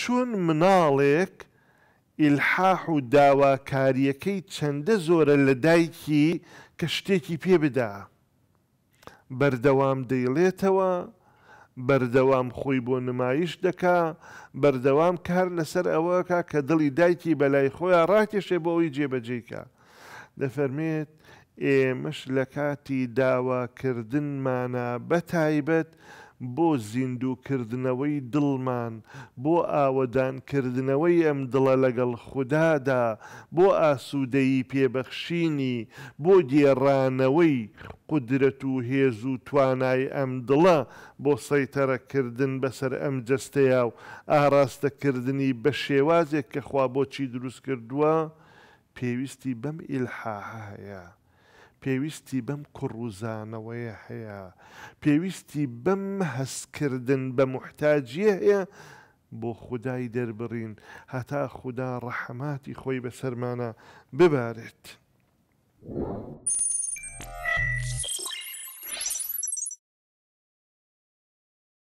چون مناڵێک ئیلحاح و داواکاریەکەی چەندە زۆرە لە دایکی کە شتێکی پێ بدا. بەردەوام دەیڵێتەوە، بەردەوام خۆی بۆ نمایش دەکا بەردەوام کار لەسەر ئەوەکە کە دڵی دایکی بەلای خۆیان ڕاکێشێ بۆ ئەوی جێبەجێکە دەفەرمێت ئێمەش لە کاتی داواکردنمانە بەتایبەت بۆ زیندوکردنەوەی دڵمان بۆ ئاوەدانکردنەوەی ئەم دڵە لەگەڵ خوددادا بۆ ئاسوودەی پێبەخشینی بۆ گێڕانەوەی قدرەت و هێز و توانای ئەم دڵە بۆ سەیتەرەکردن بەسەر ئەم جستەیە و ئاراستەکردنی بە شێوازێک کە خوا بۆچی دروست کردووە پێویستی بەم ئیلحاهەیە. پێویستی بەم کوڕوزانەوەی هەیە پێویستی بەم هەستکردن بە محتاجیە هەیە بۆ خودای دەربڕین هەتا خوددا ڕەحەماتی خۆی بەسەرمانە ببارێت.